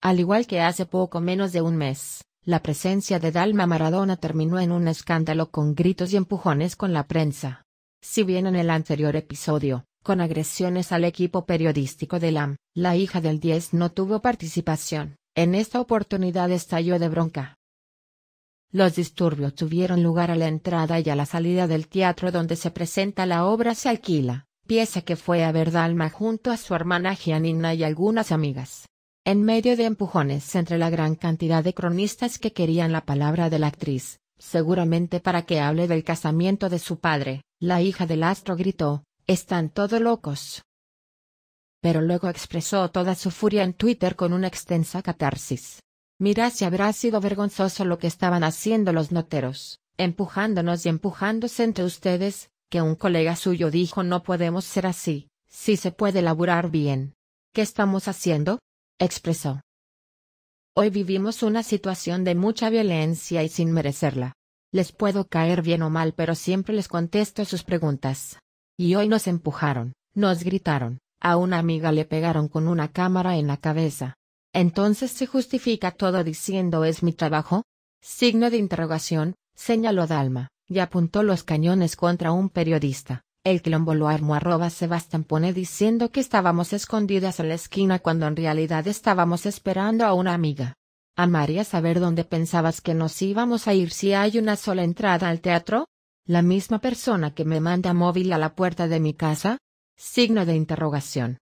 Al igual que hace poco menos de un mes, la presencia de Dalma Maradona terminó en un escándalo con gritos y empujones con la prensa. Si bien en el anterior episodio, con agresiones al equipo periodístico de LAM, la hija del 10 no tuvo participación, en esta oportunidad estalló de bronca. Los disturbios tuvieron lugar a la entrada y a la salida del teatro donde se presenta la obra Se alquila, pieza que fue a ver Dalma junto a su hermana Gianina y algunas amigas. En medio de empujones entre la gran cantidad de cronistas que querían la palabra de la actriz, seguramente para que hable del casamiento de su padre, la hija del astro gritó, están todos locos. Pero luego expresó toda su furia en Twitter con una extensa catarsis. Mirá si habrá sido vergonzoso lo que estaban haciendo los noteros, empujándonos y empujándose entre ustedes, que un colega suyo dijo no podemos ser así, si se puede laburar bien. ¿Qué estamos haciendo? Expresó. Hoy vivimos una situación de mucha violencia y sin merecerla. Les puedo caer bien o mal, pero siempre les contesto sus preguntas. Y hoy nos empujaron, nos gritaron, a una amiga le pegaron con una cámara en la cabeza. Entonces se justifica todo diciendo es mi trabajo? Signo de interrogación, señaló Dalma, y apuntó los cañones contra un periodista. El quilombo lo armó arroba Sebastián pone diciendo que estábamos escondidas en la esquina cuando en realidad estábamos esperando a una amiga. ¿Amaría saber dónde pensabas que nos íbamos a ir si hay una sola entrada al teatro? ¿La misma persona que me manda móvil a la puerta de mi casa? Signo de interrogación.